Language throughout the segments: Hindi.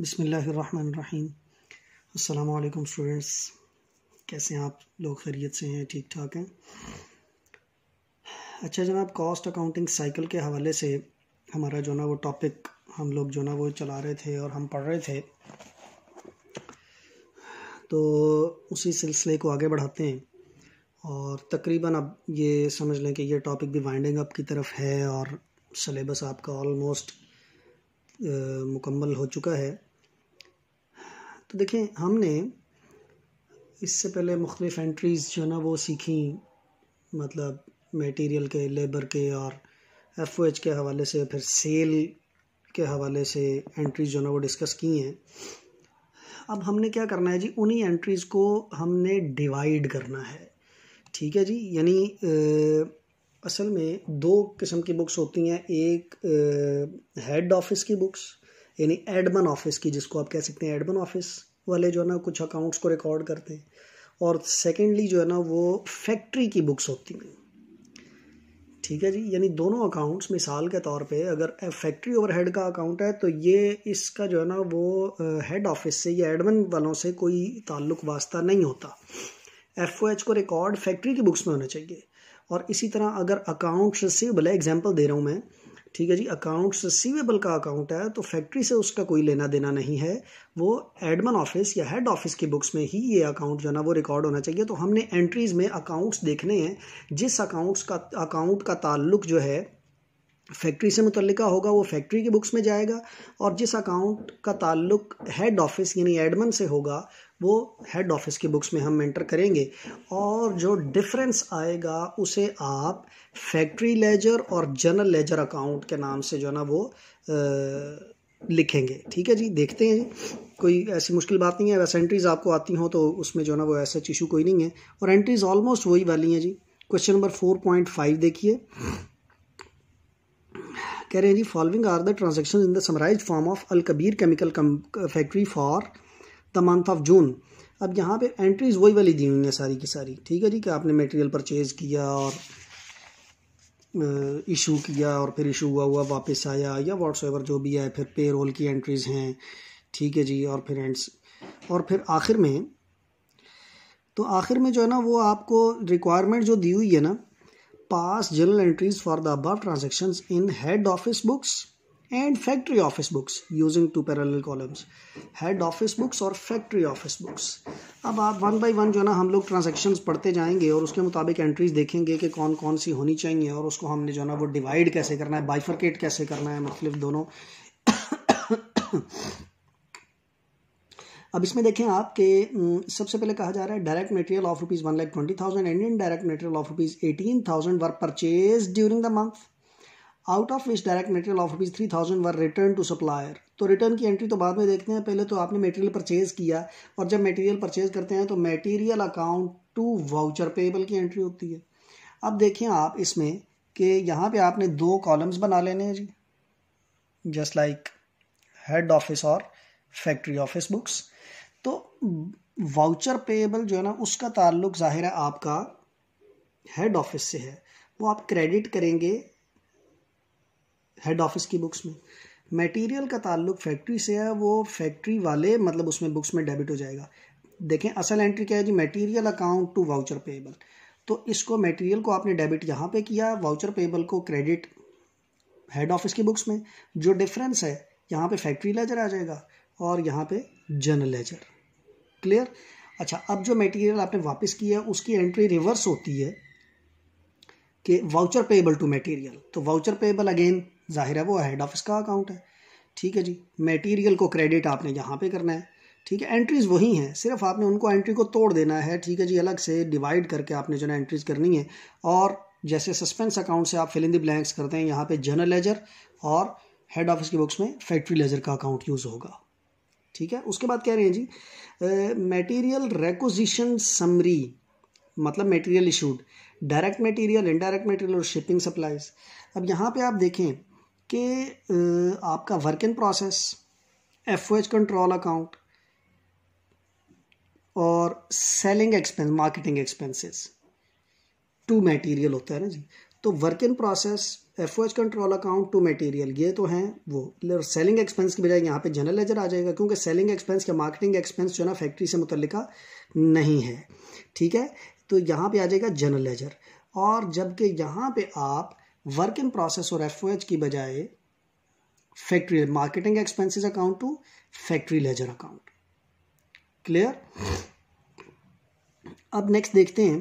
बिसमीम् अलकुम स्टूडेंट्स कैसे हैं आप लोग खैरियत से हैं ठीक ठाक हैं अच्छा जनाब कॉस्ट अकाउंटिंग साइकिल के हवाले से हमारा जो ना वो टॉपिक हम लोग जो ना वो चला रहे थे और हम पढ़ रहे थे तो उसी सिलसिले को आगे बढ़ाते हैं और तकरीबन अब ये समझ लें कि ये टॉपिक भी वाइंडिंग अप की तरफ है और सलेबस आपका ऑलमोस्ट मुकम्मल हो चुका है तो देखें हमने इससे पहले मुख्तफ एंट्रीज़ जो है ना वो सीखी मतलब मटेरियल के लेबर के और एफ ओ एच के हवाले से फिर सेल के हवाले से एंट्रीज़ जो ना वो डिस्कस की हैं अब हमने क्या करना है जी उन्हीं एंट्रीज़ को हमने डिवाइड करना है ठीक है जी यानी असल में दो किस्म की बुक्स होती हैं एक हेड ऑफिस की बुक्स यानी एडमन ऑफिस की जिसको आप कह सकते हैं एडमन ऑफिस वाले जो है ना कुछ अकाउंट्स को रिकॉर्ड करते हैं और सेकेंडली जो है ना वो फैक्ट्री की बुक्स होती हैं ठीक है जी यानी दोनों अकाउंट्स मिसाल के तौर पे अगर फैक्ट्री ओवर हेड का अकाउंट है तो ये इसका जो है ना वो हेड ऑफिस से या एडमन वालों से कोई ताल्लुक वास्ता नहीं होता एफ ओ एच को रिकॉर्ड फैक्ट्री की बुक्स में होना चाहिए और इसी तरह अगर अकाउंट्स से भले एग्जाम्पल दे रहा हूँ मैं ठीक है जी अकाउंट्स रिसीवेबल का अकाउंट है तो फैक्ट्री से उसका कोई लेना देना नहीं है वो एडमन ऑफिस या हेड ऑफिस की बुक्स में ही ये अकाउंट जो है ना वो रिकॉर्ड होना चाहिए तो हमने एंट्रीज़ में अकाउंट्स देखने हैं जिस अकाउंट्स का अकाउंट का ताल्लुक जो है फैक्ट्री से मुतलका होगा वो फैक्ट्री की बुक्स में जाएगा और जिस अकाउंट का ताल्लुक हेड ऑफिस यानी एडमन से होगा वो हेड ऑफिस की बुक्स में हम एंटर करेंगे और जो डिफरेंस आएगा उसे आप फैक्ट्री लेजर और जनरल लेजर अकाउंट के नाम से जो है ना वो आ, लिखेंगे ठीक है जी देखते हैं कोई ऐसी मुश्किल बात नहीं है वैसे एंट्रीज़ आपको आती हो तो उसमें जो है ना वो ऐसा इशू कोई नहीं है और एंट्रीज़ ऑलमोस्ट वही वाली हैं जी question number four point five देखिए कह रहे हैं जी following are the transaction in the summarise form of Al Kabir chemical factory for the month of June अब यहाँ पे एंट्रीज वही वाली दी हुई हैं सारी की सारी ठीक है जी कि आपने मटेरियल परचेज़ किया और इशू किया और फिर इशू हुआ हुआ वापस आया या वाट्स जो भी है फिर पे रोल की एंट्रीज़ हैं ठीक है जी और फिर एंड्स और फिर आखिर में तो आखिर में जो है ना वो आपको रिक्वायरमेंट जो दी हुई है ना pass general entries for the above transaction in head office books and factory office books using two parallel columns head office books और factory office books अब आप वन बाई वन जो है ना हम लोग ट्रांजेक्शन्स पढ़ते जाएंगे और उसके मुताबिक एंट्रीज देखेंगे कि कौन कौन सी होनी चाहिए और उसको हमने जो है ना वो डिवाइड कैसे करना है बाइफरकेट कैसे करना है मतलब दोनों अब इसमें देखें आपके सबसे पहले कहा जा रहा है direct material of rupees one lakh twenty thousand and indirect material of rupees eighteen thousand were purchase during the month out of which direct material of rupees three thousand were return to supplier तो रिटर्न की एंट्री तो बाद में देखते हैं पहले तो आपने मेटेरियल परचेज़ किया और जब मेटेरियल परचेज़ करते हैं तो material account to voucher payable की एंट्री होती है अब देखिए आप इसमें कि यहाँ पे आपने दो कॉलम्स बना लेने हैं जी जस्ट लाइक हेड ऑफिस और फैक्ट्री ऑफिस बुक्स तो वाउचर पेएबल जो है ना उसका ताल्लुक ज़ाहिर है आपका हेड ऑफिस से है वो आप क्रेडिट करेंगे हेड ऑफिस की बुक्स में मटेरियल का ताल्लुक फैक्ट्री से है वो फैक्ट्री वाले मतलब उसमें बुक्स में डेबिट हो जाएगा देखें असल एंट्री क्या है जी material account to voucher payable तो इसको मटेरियल को आपने डेबिट यहाँ पे किया वाउचर पेबल को क्रेडिट हेड ऑफिस की बुक्स में जो डिफरेंस है यहाँ पे फैक्ट्री लेजर आ जाएगा और यहाँ पे जनरल लेजर क्लियर अच्छा अब जो मटेरियल आपने वापस किया है उसकी एंट्री रिवर्स होती है कि वाउचर पेबल टू मटेरियल तो वाउचर पेबल अगेन ज़ाहिर है वो हेड ऑफिस का अकाउंट है ठीक है जी मटेरियल को क्रेडिट आपने यहाँ पे करना है ठीक है एंट्रीज़ वही हैं सिर्फ आपने उनको एंट्री को तोड़ देना है ठीक है जी अलग से डिवाइड करके आपने जो है एंट्रीज़ करनी है और जैसे सस्पेंस अकाउंट से आप फिल इन द ब्लैंक्स करते हैं यहाँ पे जनरल लेजर और हेड ऑफिस की बुक्स में फैक्ट्री लेजर का अकाउंट यूज़ होगा ठीक है उसके बाद कह रहे हैं जी मटेरियल रेकोजिशन समरी मतलब material issued direct material indirect material और शिपिंग सप्लाईज अब यहाँ पे आप देखें कि आपका work in process F O H control account और selling expense marketing expenses to material होता है ना जी तो work in process F O H control account to material ये तो हैं वो सेलिंग एक्सपेंस की बजाय यहाँ पे जनरल लेजर आ जाएगा क्योंकि सेलिंग एक्सपेंस या मार्केटिंग एक्सपेंस जो है ना फैक्ट्री से मुतलका नहीं है ठीक है तो यहाँ पे आ जाएगा जनरल लेजर और जबकि यहाँ पे आप वर्क इन प्रोसेस और एफ की बजाय factory marketing expenses account to factory ledger account clear अब नेक्स्ट देखते हैं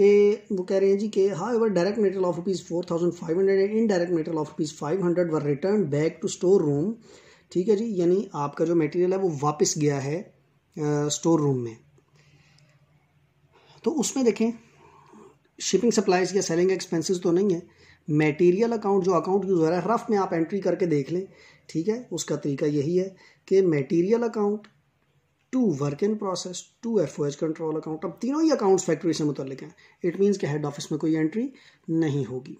कि वो कह रहे हैं जी के however direct metal of rupees four thousand five hundred and indirect metal of rupees five hundred were return back to store room ठीक है जी यानी आपका जो मटेरियल है वो वापस गया है स्टोर uh, रूम में तो उसमें देखें शिपिंग सप्लाइज या सेलिंग एक्सपेंसेस तो नहीं है मेटीरियल अकाउंट जो अकाउंट यूज़ हो रहा है रफ में आप एंट्री करके देख लें ठीक है उसका तरीका यही है कि material account to work in process to F O H control account अब तीनों ही अकाउंट्स फैक्ट्री से मुतलिक हैं इट मीन्स कि हेड ऑफिस में कोई एंट्री नहीं होगी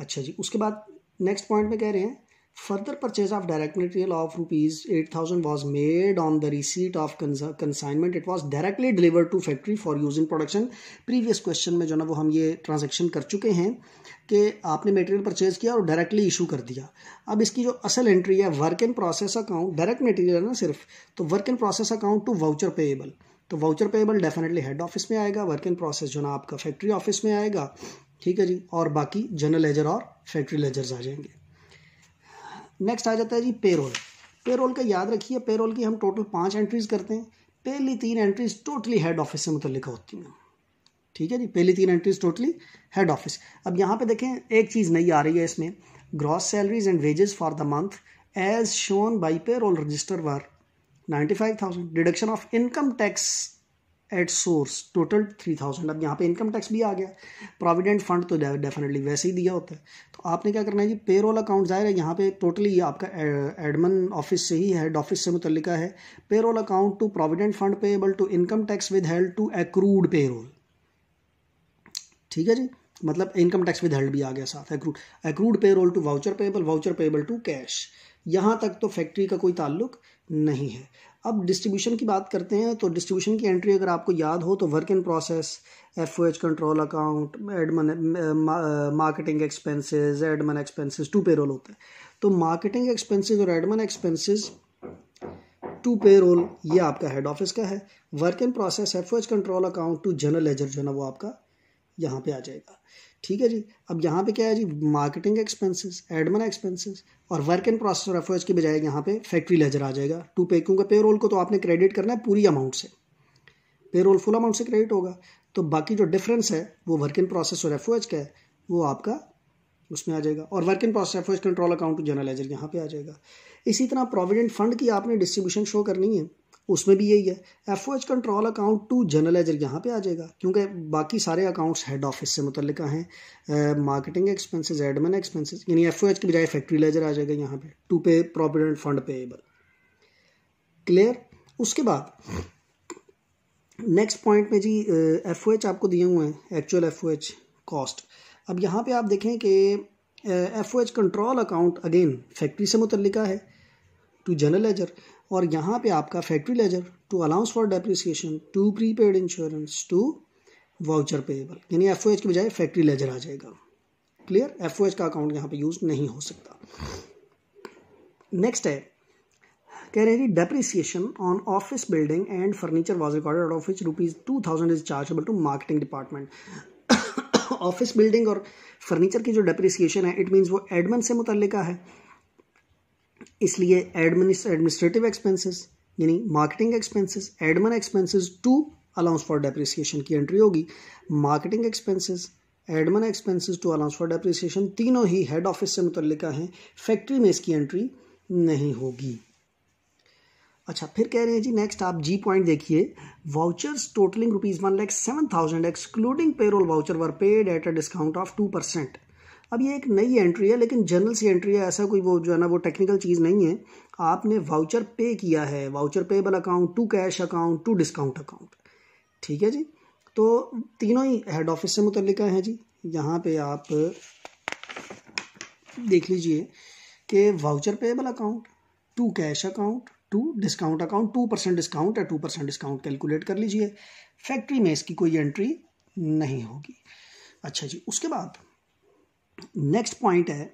अच्छा जी उसके बाद नेक्स्ट पॉइंट में कह रहे हैं Further purchase of direct material of rupees 8000 was made on the receipt of consignment. It was directly delivered to factory for use in production. Previous question में जो ना वो हम ये transaction कर चुके हैं कि आपने material purchase किया और directly issue कर दिया अब इसकी जो असल entry है work in process account direct material है ना सिर्फ तो work in process account to voucher payable तो voucher payable definitely head office में आएगा वर्क इन प्रोसेस जो ना आपका फैक्ट्री ऑफिस में आएगा ठीक है जी और बाकी जनरल लेजर और फैक्ट्री लेजर्स आ जाएंगे नेक्स्ट आ जाता है जी पेरोल पेरोल का याद रखिए पेरोल की हम टोटल पाँच एंट्रीज करते हैं पहली तीन एंट्रीज टोटली हेड ऑफिस से मुतलिक होती हैं ठीक है जी पहली तीन एंट्रीज टोटली हेड ऑफिस अब यहाँ पे देखें एक चीज़ नई आ रही है इसमें gross salaries and wages for the month as shown by payroll register were ninety five thousand deduction of income tax at source total three thousand अब यहाँ पे इनकम टैक्स भी आ गया प्रोविडेंट फंड तो डेफिनेटली वैसे ही दिया होता है तो आपने क्या करना है जी पेरोल अकाउंट जाहिर है यहाँ पे टोटली आपका एडमन ऑफिस से ही हेड ऑफिस से मुतलिका है payroll account to provident fund payable to income tax withheld to accrued payroll ठीक है जी मतलब इनकम टैक्स विद हेल्ड भी आ गया साथ accrued accrued payroll to voucher payable voucher payable to cash यहाँ तक तो फैक्ट्री का कोई ताल्लुक नहीं है अब डिस्ट्रीब्यूशन की बात करते हैं तो डिस्ट्रीब्यूशन की एंट्री अगर आपको याद हो तो work in process F O H control account admin marketing expenses admin expenses to payroll होता है तो मार्केटिंग एक्सपेंसेस और admin expenses to payroll ये आपका हेड ऑफिस का है work in process F O H control account to general ledger जो है ना वो आपका यहाँ पे आ जाएगा ठीक है जी अब यहाँ पे क्या है जी मार्केटिंग एक्सपेंसेस एडमन एक्सपेंसेस और वर्क एंड प्रोसेस और एफर्ट्स की बजाय यहाँ पे फैक्ट्री लेजर आ जाएगा टू पे क्योंकि पेरोल को तो आपने क्रेडिट करना है पूरी अमाउंट से पे रोल फुल अमाउंट से क्रेडिट होगा तो बाकी जो डिफरेंस है वो वर्क इन प्रोसेस और एफर्ट्स का है वो आपका उसमें आ जाएगा और work in process efforts control account to general ledger यहाँ पे आ जाएगा इसी तरह प्रोविडेंट फंड की आपने डिस्ट्रीब्यूशन शो करनी है उसमें भी यही है F O H control account to general ledger यहाँ पे आ जाएगा क्योंकि बाकी सारे अकाउंट्स हेड ऑफिस से मुतल हैं मार्केटिंग एक्सपेंसेस एडमिन एक्सपेंसेस यानी एफ ओ एच बजाय फैक्ट्री लेजर आ जाएगा यहाँ पे टू पे प्रोविडेंट फंड पेएबल क्लियर उसके बाद नेक्स्ट पॉइंट में जी एफ ओ एच आपको दिए हुए हैं actual F O H cost अब यहाँ पर आप देखें कि F O H control account again factory से मुतल है टू जनरल लेजर और यहाँ पे आपका factory ledger to allowance for depreciation to prepaid insurance to voucher payable यानी एफ के बजाय फैक्ट्री लेजर आ जाएगा क्लियर एफ का अकाउंट यहाँ पे यूज़ नहीं हो सकता नेक्स्ट है कह रहे हैं कि depreciation on office building and furniture was recorded out of which rupees two thousand is chargeable to marketing department office building और फर्नीचर की जो डेप्रिसिएशन है इट मीन्स वो एडमन से मुतलिका है इसलिए एडमिनिस्ट्रेटिव एक्सपेंसेस यानी marketing expenses admin expenses to allowance for depreciation की एंट्री होगी marketing expenses admin expenses to allowance for depreciation तीनों ही हेड ऑफिस से मुतलका हैं फैक्ट्री में इसकी एंट्री नहीं होगी अच्छा फिर कह रहे हैं जी नेक्स्ट आप जी पॉइंट देखिए vouchers totaling rupees one lakh seven thousand excluding payroll voucher were paid at a discount of two percent अब ये एक नई एंट्री है लेकिन जनरल सी एंट्री है ऐसा कोई वो जो है ना वो टेक्निकल चीज़ नहीं है आपने वाउचर पे किया है voucher payable account to cash account to discount account ठीक है जी तो तीनों ही हेड ऑफिस से मुतल हैं जी यहाँ पे आप देख लीजिए कि voucher payable account to cash account to discount account two percent discount या टू परसेंट डिस्काउंट कैलकुलेट कर लीजिए फैक्ट्री में इसकी कोई एंट्री नहीं होगी अच्छा जी उसके बाद नेक्स्ट पॉइंट है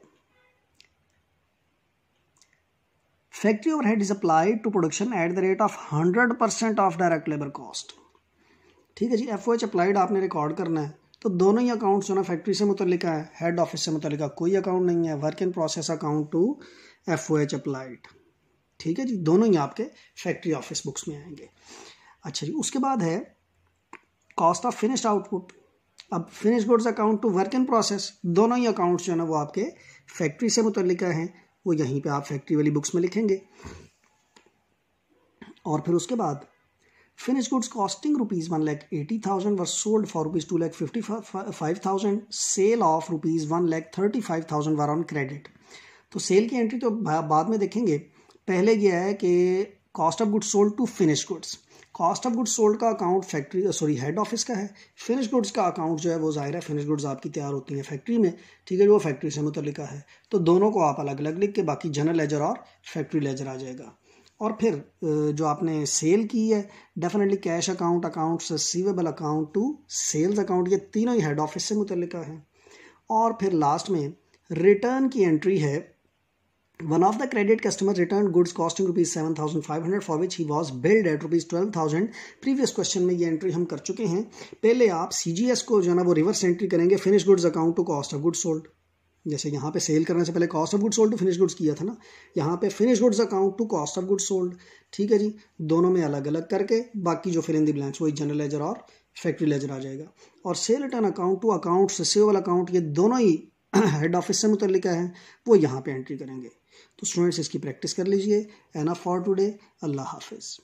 factory head is applied to production at the rate of hundred percent of direct labour cost ठीक है जी एफ ओ एच अप्लाइड आपने रिकॉर्ड करना है तो दोनों ही अकाउंट जो ना फैक्ट्री से मुतलिक है हेड ऑफिस से मुतलिक कोई अकाउंट नहीं है work in process account to F O H applied ठीक है जी दोनों ही आपके फैक्ट्री ऑफिस बुक्स में आएंगे अच्छा जी उसके बाद है कॉस्ट ऑफ फिनिश्ड आउटपुट अब finish goods account to work in process दोनों ही अकाउंट्स जो है ना वो आपके फैक्ट्री से मुतलिक हैं वो यहीं पे आप फैक्ट्री वाली बुक्स में लिखेंगे और फिर उसके बाद finish goods costing rupees one lakh eighty thousand were sold for rupees two lakh fifty five thousand sale of rupees one lakh thirty five thousand were on credit तो सेल की एंट्री तो बाद में देखेंगे पहले यह है कि cost of goods sold to finish goods cost of goods sold का account factory sorry head office का है फिनिश गुड्स का अकाउंट जो है वो ज़ाहिर है फिनिश गुड्स आपकी तैयार होती हैं फैक्ट्री में ठीक है वो फैक्ट्री से मुतलिक है तो दोनों को आप अलग अलग लिख के बाकी जनरल लेजर और फैक्ट्री लेजर आ जाएगा और फिर uh, जो आपने सेल की है definitely cash account accounts receivable account to sales account ये तीनों ही हेड ऑफिस से मुतलिका है और फिर लास्ट में रिटर्न की एंट्री है one of the credit customer return goods costing rupees seven thousand five hundred for which he was billed at rupees twelve thousand previous question में ये एंट्री हम कर चुके हैं पहले आप सी जी एस को जो है ना वो रिवर्स एंट्री करेंगे finish goods account to cost of good sold जैसे यहाँ पे सेल करने से पहले cost of good sold to finish goods किया था ना यहाँ पे finish goods account to cost of good sold ठीक है जी दोनों में अलग अलग करके बाकी जो फिर इन दी ब्लैंक्स वही जनरल लेजर और फैक्ट्री लेजर आ जाएगा और sale return account to account receivable account ये दोनों ही हेड ऑफिस से मुतल है वो यहाँ पे एंट्री करेंगे तो स्टूडेंट्स इसकी प्रैक्टिस कर लीजिए एना फॉर टुडे अल्लाह हाफिज़